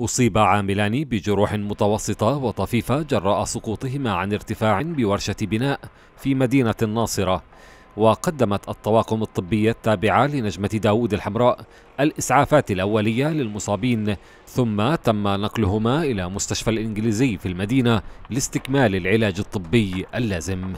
أصيب عاملان بجروح متوسطة وطفيفة جراء سقوطهما عن ارتفاع بورشة بناء في مدينة الناصرة وقدمت الطواقم الطبية التابعة لنجمة داود الحمراء الإسعافات الأولية للمصابين ثم تم نقلهما إلى مستشفى الإنجليزي في المدينة لاستكمال العلاج الطبي اللازم